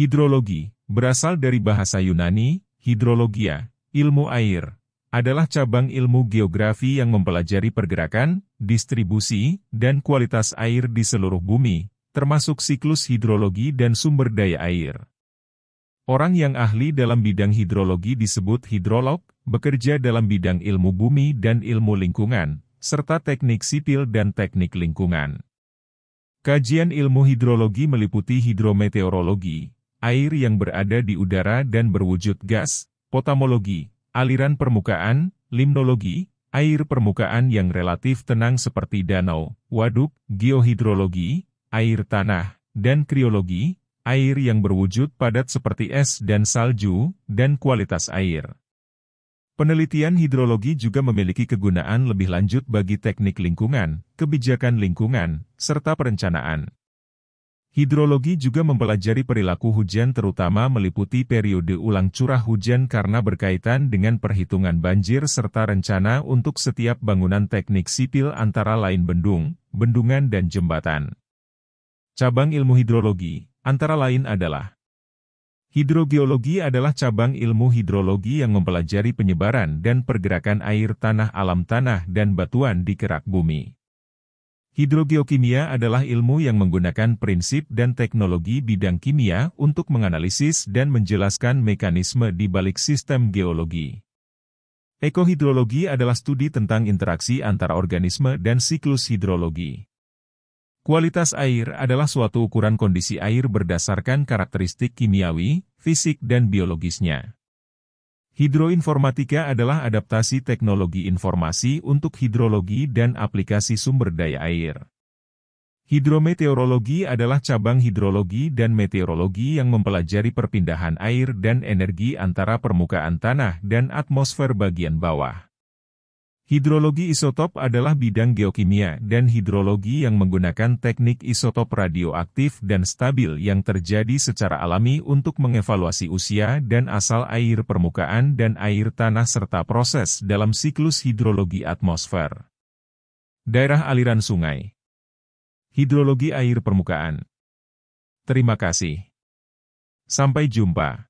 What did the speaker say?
Hidrologi, berasal dari bahasa Yunani, hidrologia, ilmu air, adalah cabang ilmu geografi yang mempelajari pergerakan, distribusi, dan kualitas air di seluruh bumi, termasuk siklus hidrologi dan sumber daya air. Orang yang ahli dalam bidang hidrologi disebut hidrolog, bekerja dalam bidang ilmu bumi dan ilmu lingkungan, serta teknik sipil dan teknik lingkungan. Kajian ilmu hidrologi meliputi hidrometeorologi, air yang berada di udara dan berwujud gas, potamologi, aliran permukaan, limnologi, air permukaan yang relatif tenang seperti danau, waduk, geohidrologi, air tanah, dan kriologi, air yang berwujud padat seperti es dan salju, dan kualitas air. Penelitian hidrologi juga memiliki kegunaan lebih lanjut bagi teknik lingkungan, kebijakan lingkungan, serta perencanaan. Hidrologi juga mempelajari perilaku hujan terutama meliputi periode ulang curah hujan karena berkaitan dengan perhitungan banjir serta rencana untuk setiap bangunan teknik sipil antara lain bendung, bendungan dan jembatan. Cabang ilmu hidrologi, antara lain adalah Hidrogeologi adalah cabang ilmu hidrologi yang mempelajari penyebaran dan pergerakan air tanah alam tanah dan batuan di kerak bumi. Hidrogeokimia adalah ilmu yang menggunakan prinsip dan teknologi bidang kimia untuk menganalisis dan menjelaskan mekanisme di balik sistem geologi. Ekohidrologi adalah studi tentang interaksi antara organisme dan siklus hidrologi. Kualitas air adalah suatu ukuran kondisi air berdasarkan karakteristik kimiawi, fisik dan biologisnya. Hidroinformatika adalah adaptasi teknologi informasi untuk hidrologi dan aplikasi sumber daya air. Hidrometeorologi adalah cabang hidrologi dan meteorologi yang mempelajari perpindahan air dan energi antara permukaan tanah dan atmosfer bagian bawah. Hidrologi isotop adalah bidang geokimia dan hidrologi yang menggunakan teknik isotop radioaktif dan stabil yang terjadi secara alami untuk mengevaluasi usia dan asal air permukaan dan air tanah serta proses dalam siklus hidrologi atmosfer. Daerah aliran sungai. Hidrologi air permukaan. Terima kasih. Sampai jumpa.